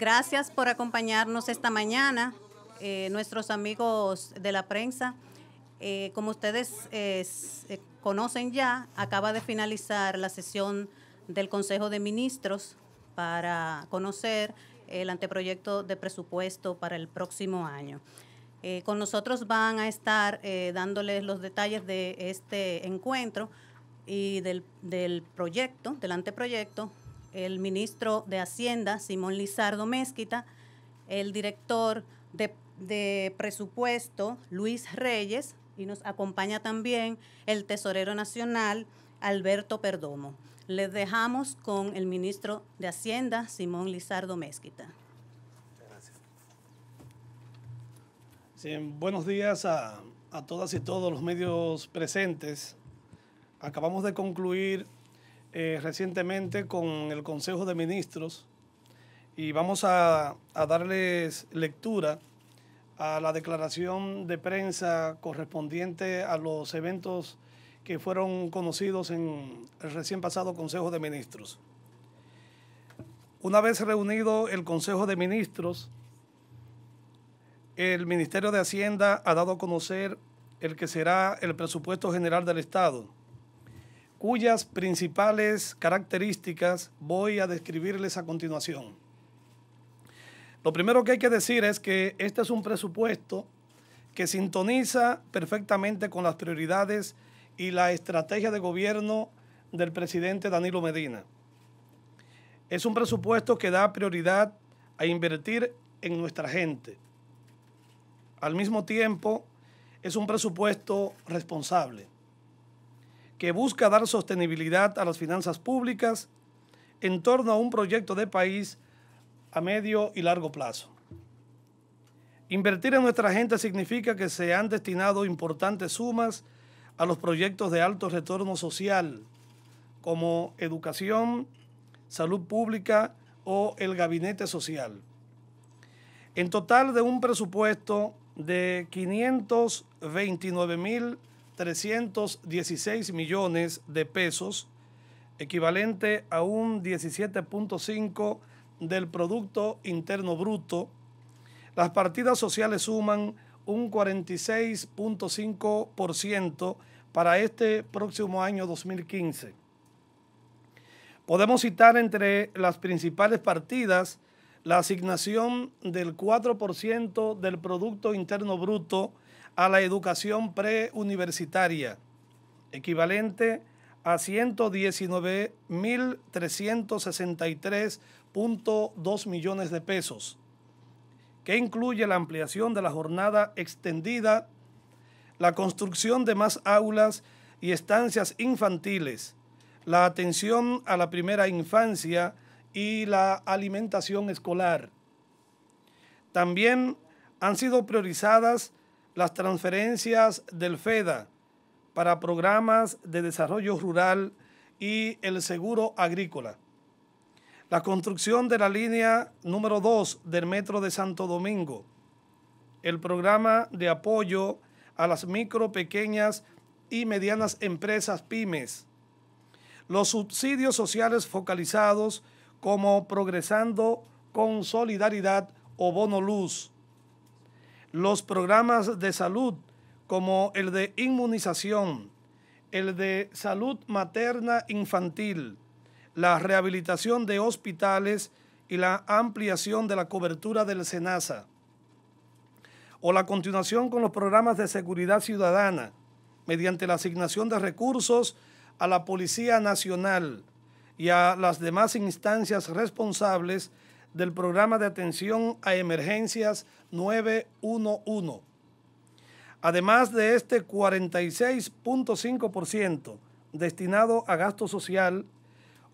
Gracias por acompañarnos esta mañana, eh, nuestros amigos de la prensa. Eh, como ustedes eh, conocen ya, acaba de finalizar la sesión del Consejo de Ministros para conocer el anteproyecto de presupuesto para el próximo año. con nosotros van a estar dándoles los detalles de este encuentro y del proyecto, del anteproyecto, el ministro de Hacienda, Simón Lizardo Mezquita, el director de, presupuesto, Luis Reyes, y nos acompaña también el tesorero nacional, Alberto Perdomo. Les dejamos con el ministro de Hacienda, Simón Lizardo Mezquita. buenos días a, a todas y todos los medios presentes. Acabamos de concluir eh, recientemente con el Consejo de Ministros y vamos a, a, darles lectura a la declaración de prensa correspondiente a los eventos que fueron conocidos en el recién pasado Consejo de Ministros. Una vez reunido el Consejo de Ministros, el Ministerio de Hacienda ha dado a conocer el que será el presupuesto general del Estado cuyas principales características voy a describirles a continuación. Lo primero que hay que decir es que este es un presupuesto que sintoniza perfectamente con las prioridades y la estrategia de gobierno del presidente Danilo Medina. Es un presupuesto que da prioridad a invertir en nuestra gente. Al mismo tiempo, es un presupuesto responsable que busca dar sostenibilidad a las finanzas públicas en torno a un proyecto de país a medio y largo plazo. Invertir en nuestra gente significa que se han destinado importantes sumas a los proyectos de alto retorno social, como educación, salud pública o el gabinete social. En total de un presupuesto de 529 mil 316 millones de pesos, equivalente a un 17.5 del Producto Interno Bruto. Las partidas sociales suman un 46.5% para este próximo año 2015. Podemos citar entre las principales partidas la asignación del 4% del Producto Interno Bruto a la educación preuniversitaria, equivalente a 119.363.2 millones de pesos, que incluye la ampliación de la jornada extendida, la construcción de más aulas y estancias infantiles, la atención a la primera infancia y la alimentación escolar. También han sido priorizadas las transferencias del FEDA para programas de desarrollo rural y el seguro agrícola. La construcción de la línea número 2 del Metro de Santo Domingo. El programa de apoyo a las micro, pequeñas y medianas empresas pymes. Los subsidios sociales focalizados como Progresando con Solidaridad o Bono Luz los programas de salud como el de inmunización, el de salud materna infantil, la rehabilitación de hospitales y la ampliación de la cobertura del SENASA, o la continuación con los programas de seguridad ciudadana mediante la asignación de recursos a la Policía Nacional y a las demás instancias responsables del programa de atención a emergencias 911. Además de este 46.5% destinado a gasto social,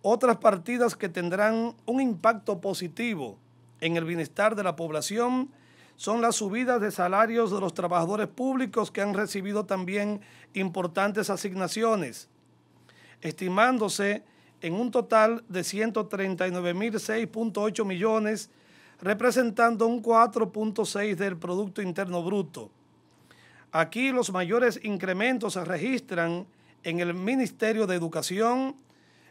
otras partidas que tendrán un impacto positivo en el bienestar de la población son las subidas de salarios de los trabajadores públicos que han recibido también importantes asignaciones, estimándose en un total de 139.006.8 millones, representando un 4.6 del Producto Interno Bruto. Aquí los mayores incrementos se registran en el Ministerio de Educación,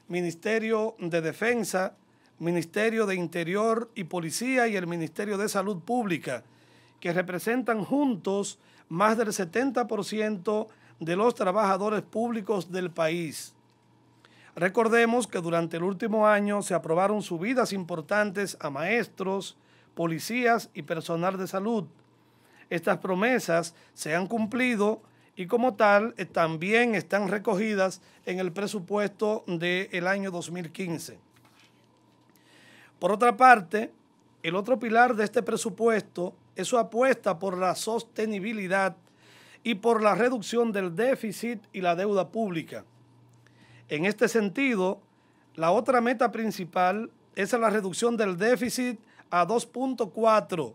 Ministerio de Defensa, Ministerio de Interior y Policía y el Ministerio de Salud Pública, que representan juntos más del 70% de los trabajadores públicos del país. Recordemos que durante el último año se aprobaron subidas importantes a maestros, policías y personal de salud. Estas promesas se han cumplido y como tal eh, también están recogidas en el presupuesto del año 2015. Por otra parte, el otro pilar de este presupuesto es su apuesta por la sostenibilidad y por la reducción del déficit y la deuda pública. En este sentido, la otra meta principal es la reducción del déficit a 2.4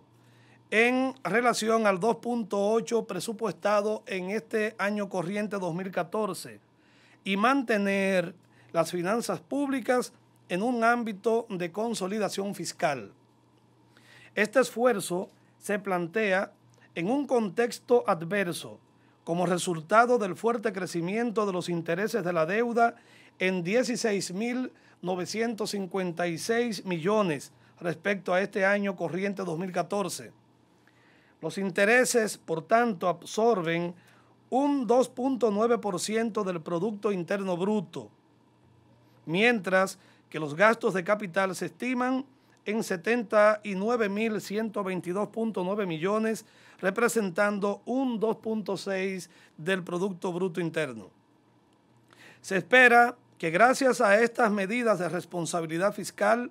en relación al 2.8 presupuestado en este año corriente 2014 y mantener las finanzas públicas en un ámbito de consolidación fiscal. Este esfuerzo se plantea en un contexto adverso como resultado del fuerte crecimiento de los intereses de la deuda en 16.956 millones respecto a este año corriente 2014. Los intereses, por tanto, absorben un 2.9% del Producto Interno Bruto, mientras que los gastos de capital se estiman en 79.122.9 millones, representando un 2.6 del Producto Bruto Interno. Se espera que gracias a estas medidas de responsabilidad fiscal,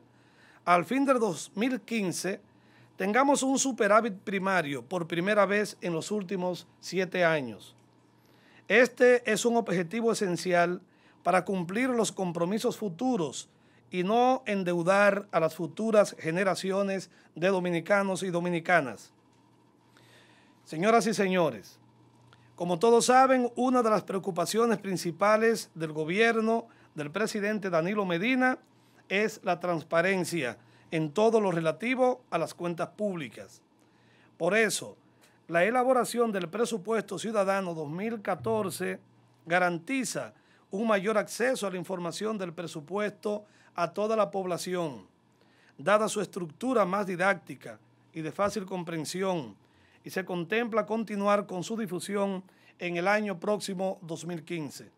al fin del 2015 tengamos un superávit primario por primera vez en los últimos siete años. Este es un objetivo esencial para cumplir los compromisos futuros y no endeudar a las futuras generaciones de dominicanos y dominicanas. Señoras y señores, como todos saben, una de las preocupaciones principales del gobierno del presidente Danilo Medina es la transparencia en todo lo relativo a las cuentas públicas. Por eso, la elaboración del presupuesto ciudadano 2014 garantiza un mayor acceso a la información del presupuesto a toda la población, dada su estructura más didáctica y de fácil comprensión, y se contempla continuar con su difusión en el año próximo 2015.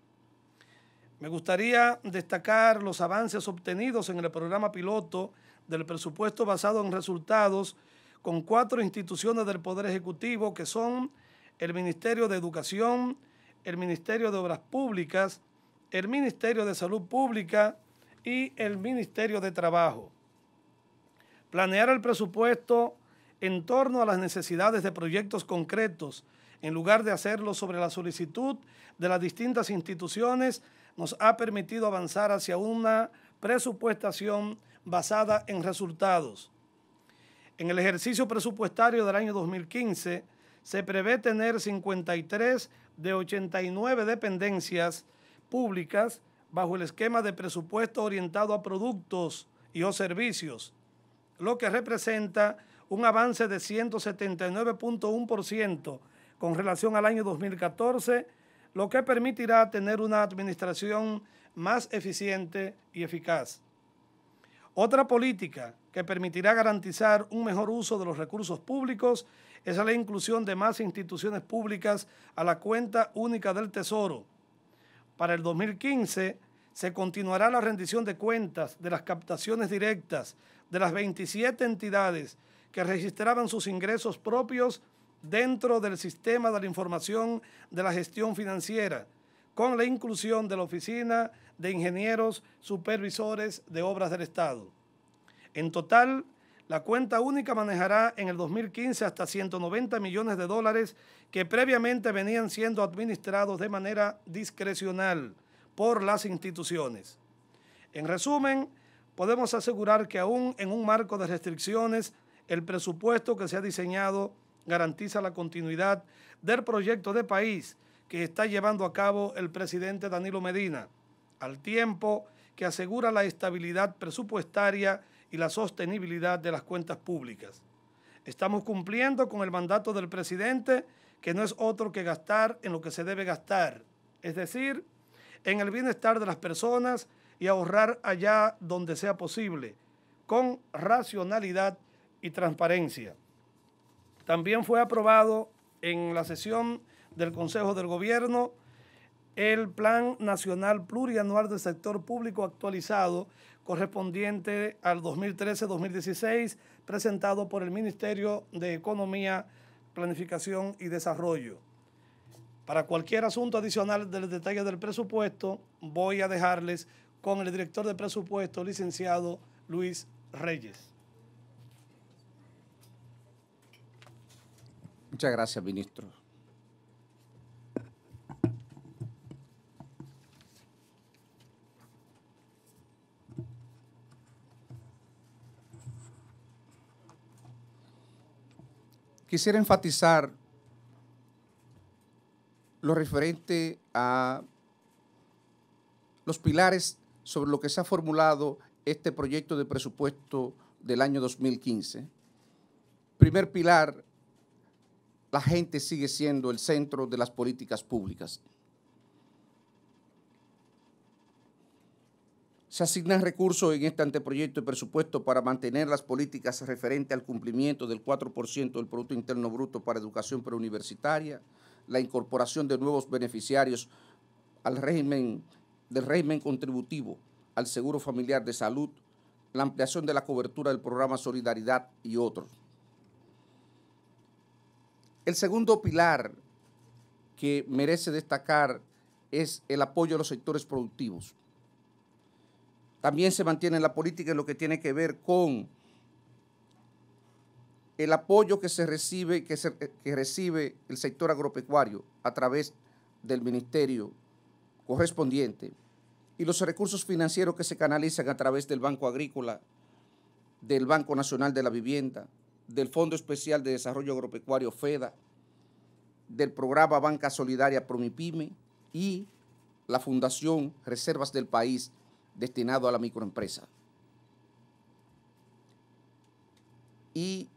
Me gustaría destacar los avances obtenidos en el programa piloto del presupuesto basado en resultados con cuatro instituciones del Poder Ejecutivo que son el Ministerio de Educación, el Ministerio de Obras Públicas, el Ministerio de Salud Pública y el Ministerio de Trabajo. Planear el presupuesto en torno a las necesidades de proyectos concretos, en lugar de hacerlo sobre la solicitud de las distintas instituciones, nos ha permitido avanzar hacia una presupuestación basada en resultados. En el ejercicio presupuestario del año 2015 se prevé tener 53 de 89 dependencias públicas bajo el esquema de presupuesto orientado a productos y o servicios, lo que representa un avance de 179.1% con relación al año 2014, lo que permitirá tener una administración más eficiente y eficaz. Otra política que permitirá garantizar un mejor uso de los recursos públicos es la inclusión de más instituciones públicas a la cuenta única del Tesoro, para el 2015 se continuará la rendición de cuentas de las captaciones directas de las 27 entidades que registraban sus ingresos propios dentro del sistema de la información de la gestión financiera, con la inclusión de la Oficina de Ingenieros Supervisores de Obras del Estado. En total, la cuenta única manejará en el 2015 hasta 190 millones de dólares que previamente venían siendo administrados de manera discrecional por las instituciones. En resumen, podemos asegurar que aún en un marco de restricciones, el presupuesto que se ha diseñado garantiza la continuidad del proyecto de país que está llevando a cabo el presidente Danilo Medina, al tiempo que asegura la estabilidad presupuestaria y la sostenibilidad de las cuentas públicas. Estamos cumpliendo con el mandato del presidente, que no es otro que gastar en lo que se debe gastar, es decir, en el bienestar de las personas y ahorrar allá donde sea posible, con racionalidad y transparencia. También fue aprobado en la sesión del Consejo del Gobierno el Plan Nacional Plurianual del Sector Público actualizado correspondiente al 2013-2016 presentado por el Ministerio de Economía, Planificación y Desarrollo. Para cualquier asunto adicional del detalle del presupuesto, voy a dejarles con el director de presupuesto, licenciado Luis Reyes. Muchas gracias, ministro. Quisiera enfatizar lo referente a los pilares sobre lo que se ha formulado este proyecto de presupuesto del año 2015. Primer pilar, la gente sigue siendo el centro de las políticas públicas. Se asignan recursos en este anteproyecto de presupuesto para mantener las políticas referentes al cumplimiento del 4% del Producto Interno Bruto para educación preuniversitaria, la incorporación de nuevos beneficiarios al régimen, del régimen contributivo al Seguro Familiar de Salud, la ampliación de la cobertura del programa Solidaridad y otros. El segundo pilar que merece destacar es el apoyo a los sectores productivos. También se mantiene la política en lo que tiene que ver con el apoyo que se recibe, que recibe el sector agropecuario a través del ministerio correspondiente y los recursos financieros que se canalizan a través del Banco Agrícola, del Banco Nacional de la Vivienda, del Fondo Especial de Desarrollo Agropecuario FEDA, del programa Banca Solidaria Promipyme y la Fundación Reservas del País destinado a la microempresa. Y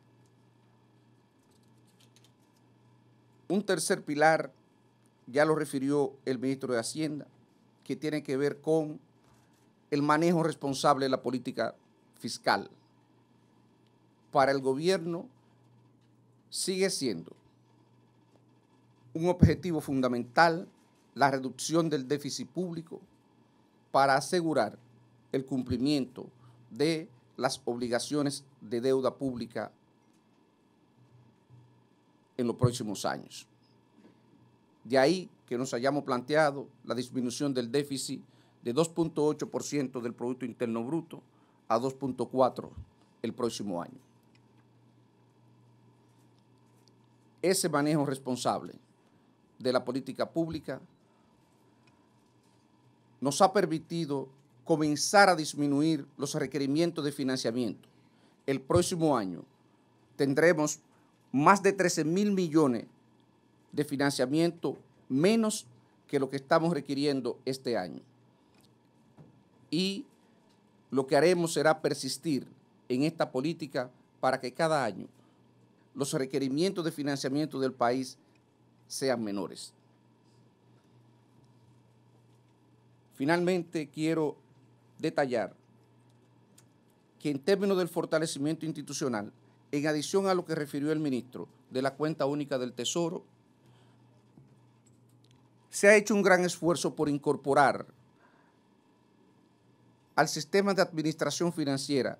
un tercer pilar, ya lo refirió el ministro de Hacienda, que tiene que ver con el manejo responsable de la política fiscal. Para el gobierno sigue siendo un objetivo fundamental la reducción del déficit público, para asegurar el cumplimiento de las obligaciones de deuda pública en los próximos años. De ahí que nos hayamos planteado la disminución del déficit de 2.8% del Producto Interno Bruto a 2.4% el próximo año. Ese manejo responsable de la política pública nos ha permitido comenzar a disminuir los requerimientos de financiamiento. El próximo año tendremos más de 13 mil millones de financiamiento menos que lo que estamos requiriendo este año. Y lo que haremos será persistir en esta política para que cada año los requerimientos de financiamiento del país sean menores. Finalmente, quiero detallar que en términos del fortalecimiento institucional, en adición a lo que refirió el ministro de la cuenta única del Tesoro, se ha hecho un gran esfuerzo por incorporar al sistema de administración financiera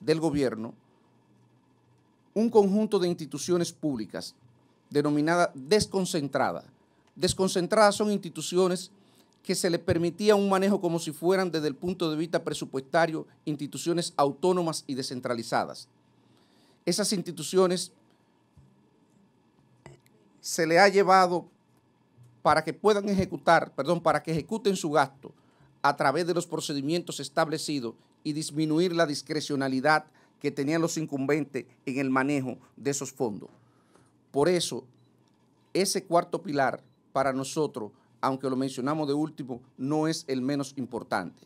del gobierno un conjunto de instituciones públicas denominada desconcentrada. Desconcentradas son instituciones que se le permitía un manejo como si fueran desde el punto de vista presupuestario instituciones autónomas y descentralizadas. Esas instituciones se le ha llevado para que puedan ejecutar, perdón, para que ejecuten su gasto a través de los procedimientos establecidos y disminuir la discrecionalidad que tenían los incumbentes en el manejo de esos fondos. Por eso, ese cuarto pilar para nosotros aunque lo mencionamos de último, no es el menos importante.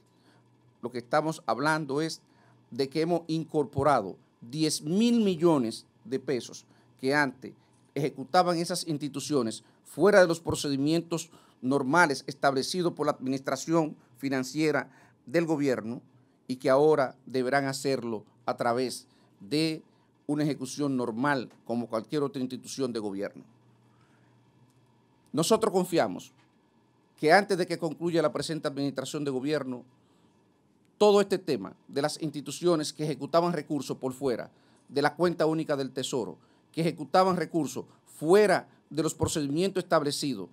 Lo que estamos hablando es de que hemos incorporado 10 mil millones de pesos que antes ejecutaban esas instituciones fuera de los procedimientos normales establecidos por la administración financiera del gobierno y que ahora deberán hacerlo a través de una ejecución normal como cualquier otra institución de gobierno. Nosotros confiamos que antes de que concluya la presente administración de gobierno, todo este tema de las instituciones que ejecutaban recursos por fuera de la cuenta única del Tesoro, que ejecutaban recursos fuera de los procedimientos establecidos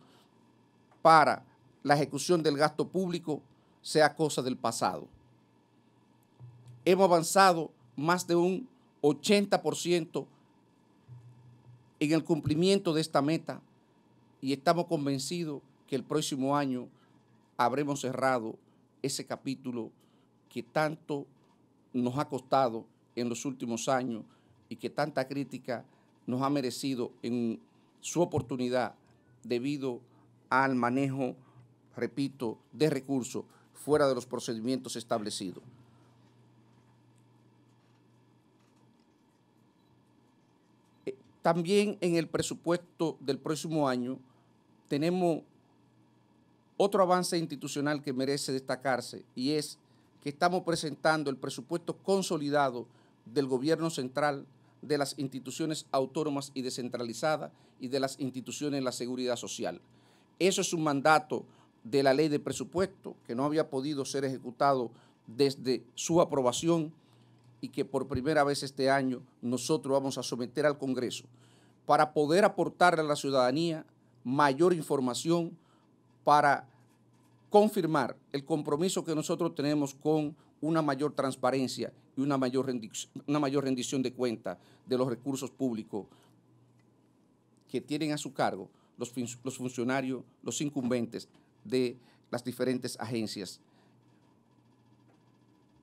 para la ejecución del gasto público, sea cosa del pasado. Hemos avanzado más de un 80% en el cumplimiento de esta meta y estamos convencidos que el próximo año habremos cerrado ese capítulo que tanto nos ha costado en los últimos años y que tanta crítica nos ha merecido en su oportunidad debido al manejo, repito, de recursos fuera de los procedimientos establecidos. Eh, también en el presupuesto del próximo año tenemos otro avance institucional que merece destacarse y es que estamos presentando el presupuesto consolidado del gobierno central, de las instituciones autónomas y descentralizadas y de las instituciones de la seguridad social. Eso es un mandato de la ley de presupuesto que no había podido ser ejecutado desde su aprobación y que por primera vez este año nosotros vamos a someter al Congreso para poder aportarle a la ciudadanía mayor información para confirmar el compromiso que nosotros tenemos con una mayor transparencia y una mayor, rendición, una mayor rendición de cuenta de los recursos públicos que tienen a su cargo los, los funcionarios, los incumbentes de las diferentes agencias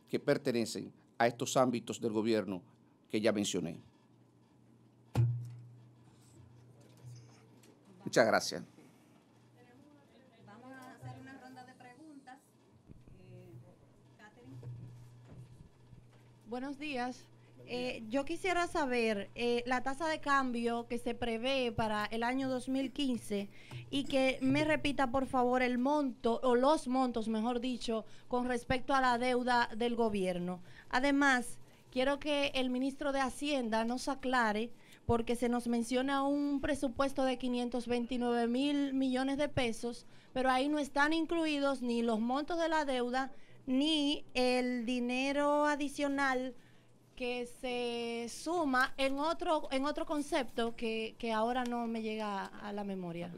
que pertenecen a estos ámbitos del gobierno que ya mencioné. Muchas gracias. Buenos días. Eh, yo quisiera saber eh, la tasa de cambio que se prevé para el año 2015 y que me repita, por favor, el monto o los montos, mejor dicho, con respecto a la deuda del gobierno. Además, quiero que el ministro de Hacienda nos aclare porque se nos menciona un presupuesto de 529 mil millones de pesos, pero ahí no están incluidos ni los montos de la deuda ni el dinero adicional que se suma en otro, en otro concepto que, ahora no me llega a, la memoria.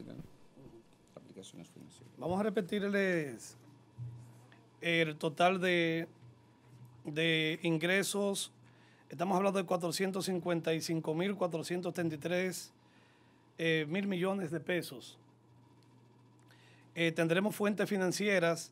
Vamos a repetirles el total de, ingresos. Estamos hablando de 455.433 eh, mil millones de pesos. Eh, tendremos fuentes financieras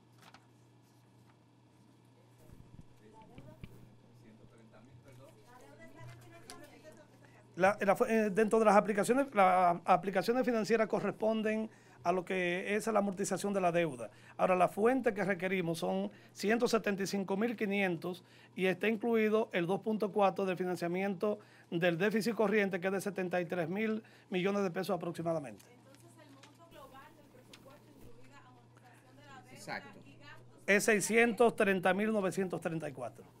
Eh, dentro de las aplicaciones, las aplicaciones financieras corresponden a lo que es la amortización de la deuda. Ahora, la fuente que requerimos son 175.500 y está incluido el 2.4 del financiamiento del déficit corriente, que es de 73.000 mil millones de pesos aproximadamente. Entonces, el monto global del presupuesto incluida amortización de la deuda es 630.934.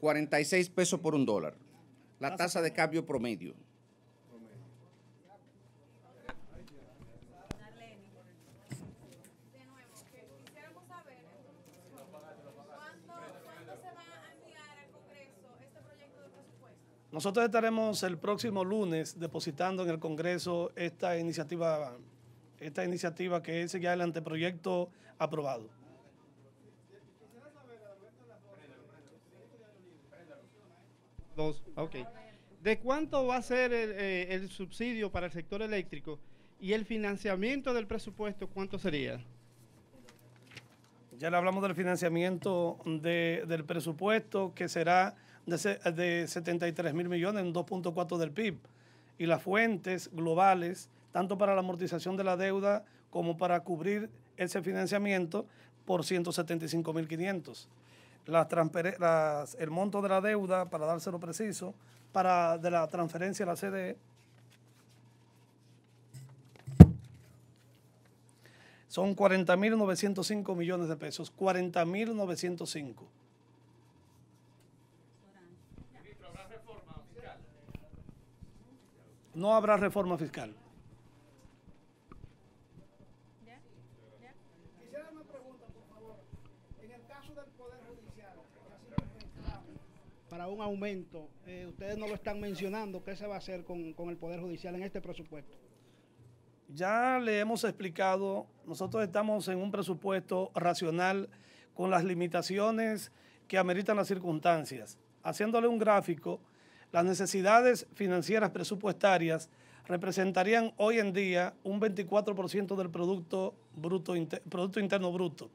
46 pesos por un dólar. La tasa de cambio promedio. Nosotros estaremos el próximo lunes depositando en el Congreso esta iniciativa, esta iniciativa que es ya el anteproyecto aprobado. ¿De cuánto va a ser eh, el, subsidio para el sector eléctrico y el financiamiento del presupuesto, cuánto sería? Ya le hablamos del financiamiento del presupuesto, que será de, 73 mil millones en 2.4 del PIB. Y las fuentes globales, tanto para la amortización de la deuda como para cubrir ese financiamiento, por 175.500 el monto de la deuda, para dárselo preciso, para, de la transferencia a la CDE. Son 40.905 millones de pesos. 40.905. No habrá reforma fiscal. para un aumento. Eh, ustedes no lo están mencionando. ¿Qué se va a hacer con, el Poder Judicial en este presupuesto? Ya le hemos explicado, nosotros estamos en un presupuesto racional con las limitaciones que ameritan las circunstancias. Haciéndole un gráfico, las necesidades financieras presupuestarias representarían hoy en día un 24% del producto, bruto, producto Interno Bruto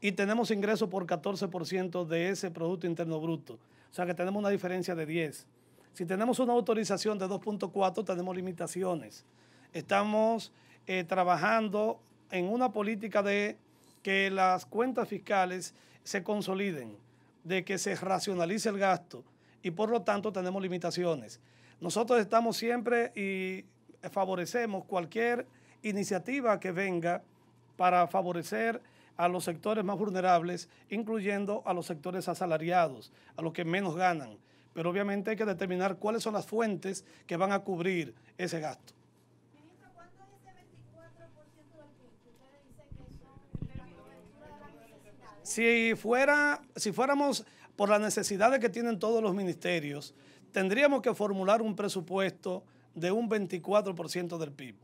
y tenemos ingresos por 14% de ese Producto Interno Bruto. O sea que tenemos una diferencia de 10. Si tenemos una autorización de 2.4, tenemos limitaciones. Estamos eh, trabajando en una política de que las cuentas fiscales se consoliden, de que se racionalice el gasto y por lo tanto tenemos limitaciones. Nosotros estamos siempre y favorecemos cualquier iniciativa que venga para favorecer a los sectores más vulnerables, incluyendo a los sectores asalariados, a los que menos ganan. Pero obviamente hay que determinar cuáles son las fuentes que van a cubrir ese gasto. Si, fuera, si fuéramos por las necesidades que tienen todos los ministerios, tendríamos que formular un presupuesto de un 24% del PIB.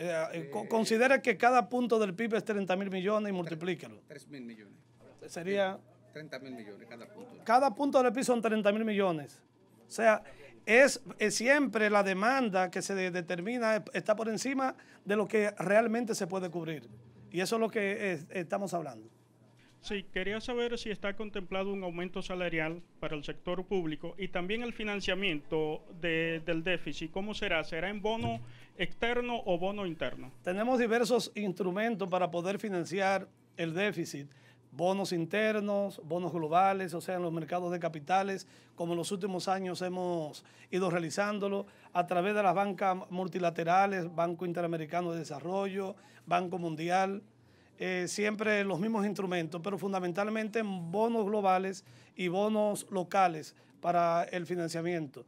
Eh, eh, considera que cada punto del PIB es 30 mil millones y multiplícalo. 3 mil millones. Sería... 30 mil millones cada punto. Cada punto del PIB son 30 mil millones. O sea, es, siempre la demanda que se determina eh, está por encima de lo que realmente se puede cubrir. Y eso es lo que estamos hablando. Sí, quería saber si está contemplado un aumento salarial para el sector público y también el financiamiento del déficit. ¿Cómo será? ¿Será en bono externo o bono interno? Tenemos diversos instrumentos para poder financiar el déficit. Bonos internos, bonos globales, o sea, en los mercados de capitales, como en los últimos años hemos ido realizándolo, a través de las bancas multilaterales, Banco Interamericano de Desarrollo, Banco Mundial, eh, siempre los mismos instrumentos, pero fundamentalmente bonos globales y bonos locales para el financiamiento.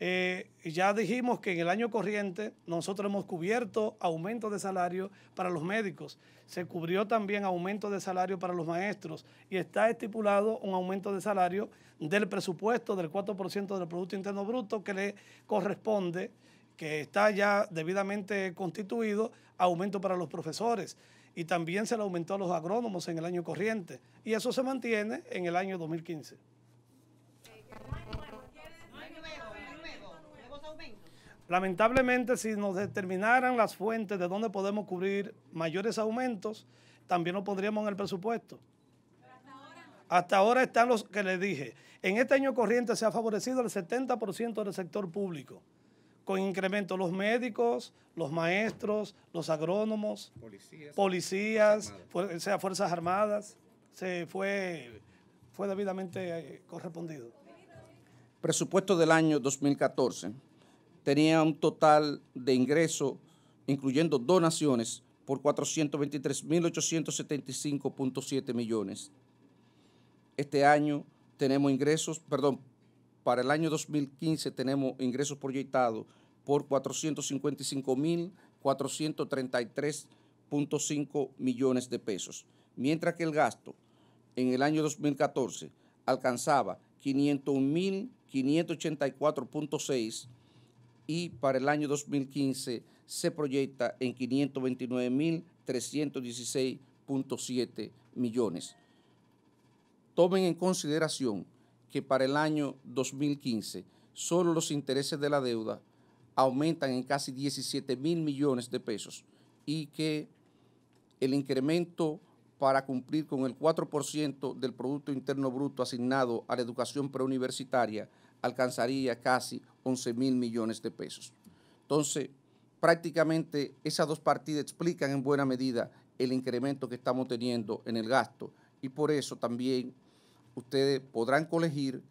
Eh, ya dijimos que en el año corriente nosotros hemos cubierto aumento de salario para los médicos, se cubrió también aumento de salario para los maestros y está estipulado un aumento de salario del presupuesto del 4% del Producto Interno Bruto que le corresponde, que está ya debidamente constituido, aumento para los profesores y también se le aumentó a los agrónomos en el año corriente. Y eso se mantiene en el año 2015. Lamentablemente, si nos determinaran las fuentes de dónde podemos cubrir mayores aumentos, también lo pondríamos en el presupuesto. Hasta ahora están los que le dije. En este año corriente se ha favorecido el 70% del sector público con incremento los médicos, los maestros, los agrónomos, policías, sea, Fuerzas Armadas, se fue, fue debidamente eh, correspondido. Presupuesto del año 2014 tenía un total de ingreso, incluyendo donaciones, por 423.875.7 millones. Este año tenemos ingresos, perdón, para el año 2015 tenemos ingresos proyectados por 455.433.5 millones de pesos, mientras que el gasto en el año 2014 alcanzaba 501.584.6 y para el año 2015 se proyecta en 529.316.7 millones. Tomen en consideración que para el año 2015 solo los intereses de la deuda aumentan en casi 17 mil millones de pesos y que el incremento para cumplir con el 4% del Producto Interno Bruto asignado a la educación preuniversitaria alcanzaría casi 11 mil millones de pesos. Entonces, prácticamente esas dos partidas explican en buena medida el incremento que estamos teniendo en el gasto y por eso también ustedes podrán colegir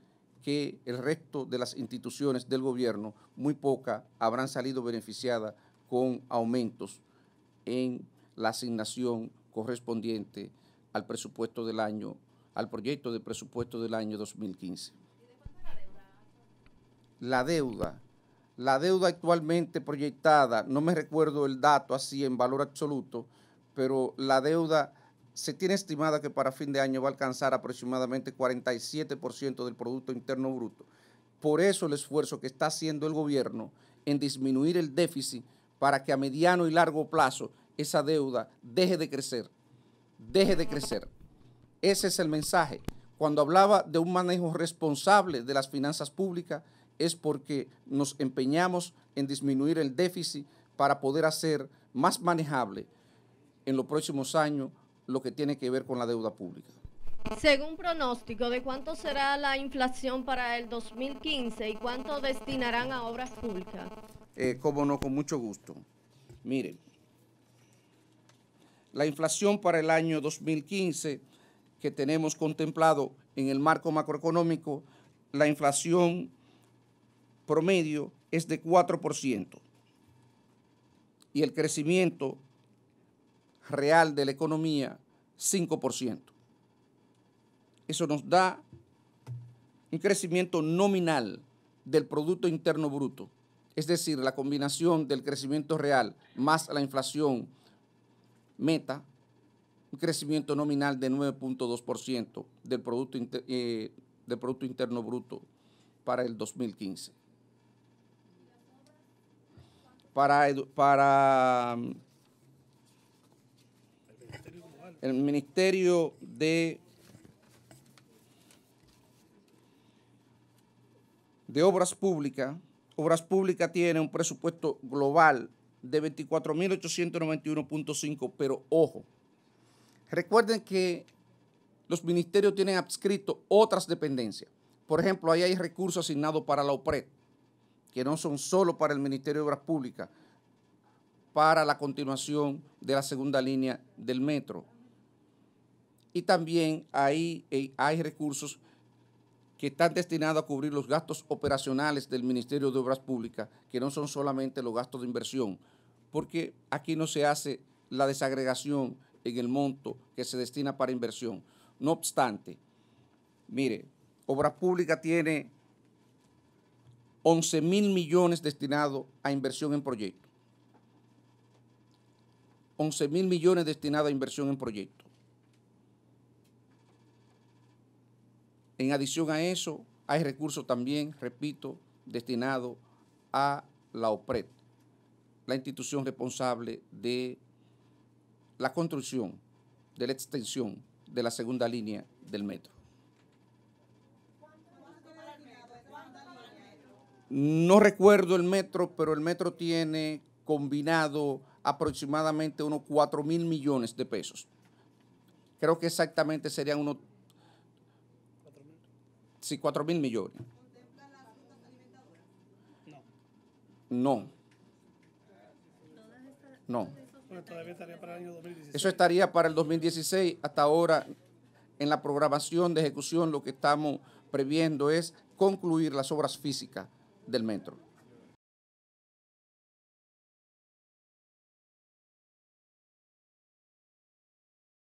que el resto de las instituciones del gobierno, muy pocas, habrán salido beneficiadas con aumentos en la asignación correspondiente al presupuesto del año, al proyecto de presupuesto del año 2015. La deuda, la deuda actualmente proyectada, no me recuerdo el dato así en valor absoluto, pero la deuda se tiene estimada que para fin de año va a alcanzar aproximadamente 47% del Producto Interno Bruto. Por eso el esfuerzo que está haciendo el gobierno en disminuir el déficit para que a mediano y largo plazo esa deuda deje de crecer, deje de crecer. Ese es el mensaje. Cuando hablaba de un manejo responsable de las finanzas públicas es porque nos empeñamos en disminuir el déficit para poder hacer más manejable en los próximos años lo que tiene que ver con la deuda pública. Según pronóstico, ¿de cuánto será la inflación para el 2015 y cuánto destinarán a obras públicas? Eh, como no, con mucho gusto. Miren, la inflación para el año 2015 que tenemos contemplado en el marco macroeconómico, la inflación promedio es de 4% y el crecimiento real de la economía, 5%. Eso nos da un crecimiento nominal del Producto Interno Bruto, es decir, la combinación del crecimiento real más la inflación meta, un crecimiento nominal de 9.2% del, Producto eh, Producto Interno Bruto para el 2015. Para, para el Ministerio de, de Obras Públicas. Obras Públicas tiene un presupuesto global de 24.891.5, pero ojo, recuerden que los ministerios tienen adscrito otras dependencias. Por ejemplo, ahí hay recursos asignados para la OPRED, que no son solo para el Ministerio de Obras Públicas, para la continuación de la segunda línea del metro, y también ahí eh, hay recursos que están destinados a cubrir los gastos operacionales del Ministerio de Obras Públicas, que no son solamente los gastos de inversión, porque aquí no se hace la desagregación en el monto que se destina para inversión. No obstante, mire, Obras Públicas tiene 11 mil millones destinados a inversión en proyecto. 11 mil millones destinados a inversión en proyecto. En adición a eso, hay recursos también, repito, destinados a la OPRED, la institución responsable de la construcción, de la extensión de la segunda línea del metro. No recuerdo el metro, pero el metro tiene combinado aproximadamente unos 4 mil millones de pesos. Creo que exactamente serían unos Sí, 4 mil millones. No. No. Eso estaría para el 2016. Hasta ahora, en la programación de ejecución, lo que estamos previendo es concluir las obras físicas del metro.